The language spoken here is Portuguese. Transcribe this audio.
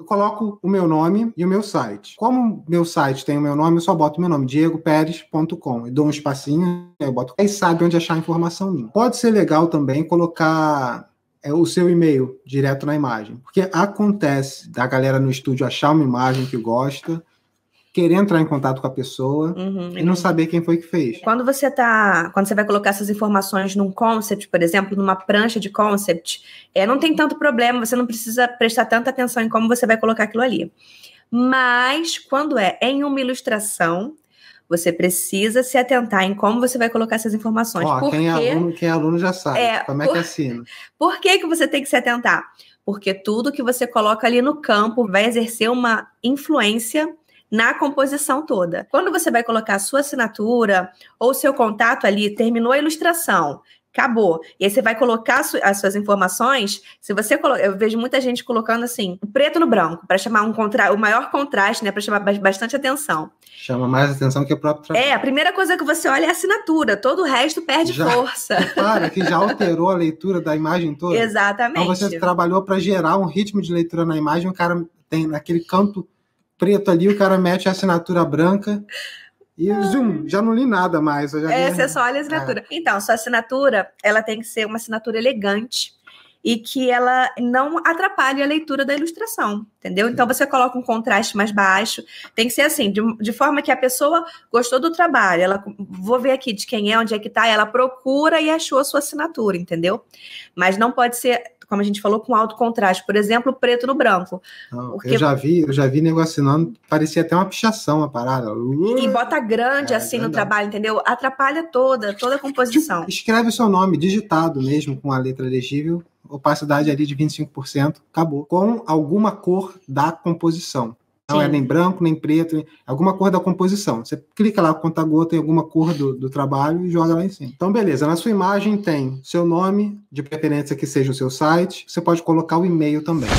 eu coloco o meu nome e o meu site. Como meu site tem o meu nome, eu só boto o meu nome, diegoperes.com. E dou um espacinho, eu boto. Aí sabe onde achar a informação minha. Pode ser legal também colocar é o seu e-mail direto na imagem. Porque acontece da galera no estúdio achar uma imagem que gosta querer entrar em contato com a pessoa uhum, e não uhum. saber quem foi que fez. Quando você tá, quando você vai colocar essas informações num concept, por exemplo, numa prancha de concept, é, não tem tanto problema, você não precisa prestar tanta atenção em como você vai colocar aquilo ali. Mas quando é em uma ilustração, você precisa se atentar em como você vai colocar essas informações. Ó, porque, quem, é aluno, quem é aluno já sabe é, como é por, que assina. Por que, que você tem que se atentar? Porque tudo que você coloca ali no campo vai exercer uma influência na composição toda. Quando você vai colocar a sua assinatura ou seu contato ali, terminou a ilustração, acabou. E aí você vai colocar as suas informações. Se você eu vejo muita gente colocando assim, preto no branco, para chamar um contra... o maior contraste, né, para chamar bastante atenção. Chama mais atenção que o próprio trabalho. É, a primeira coisa que você olha é a assinatura, todo o resto perde já... força. Para que já alterou a leitura da imagem toda. Exatamente. Então você trabalhou para gerar um ritmo de leitura na imagem, o cara tem naquele canto preto ali, o cara mete a assinatura branca. E zoom, já não li nada mais. Eu já é, li... você só olha a assinatura. É. Então, sua assinatura, ela tem que ser uma assinatura elegante e que ela não atrapalhe a leitura da ilustração, entendeu? Então você coloca um contraste mais baixo, tem que ser assim, de, de forma que a pessoa gostou do trabalho, ela vou ver aqui de quem é, onde é que tá, ela procura e achou a sua assinatura, entendeu? Mas não pode ser como a gente falou, com alto contraste. Por exemplo, preto no branco. Não, porque... Eu já vi, eu já vi negocinando, parecia até uma pichação a parada. Uh, e bota grande é, assim grandão. no trabalho, entendeu? Atrapalha toda, toda a composição. Tipo, escreve o seu nome digitado mesmo, com a letra legível, opacidade ali de 25%, acabou. Com alguma cor da composição. Não é Sim. é nem branco, nem preto, nem... alguma cor da composição. Você clica lá, conta-gota, em alguma cor do, do trabalho e joga lá em cima. Então, beleza. Na sua imagem tem seu nome, de preferência que seja o seu site. Você pode colocar o e-mail também.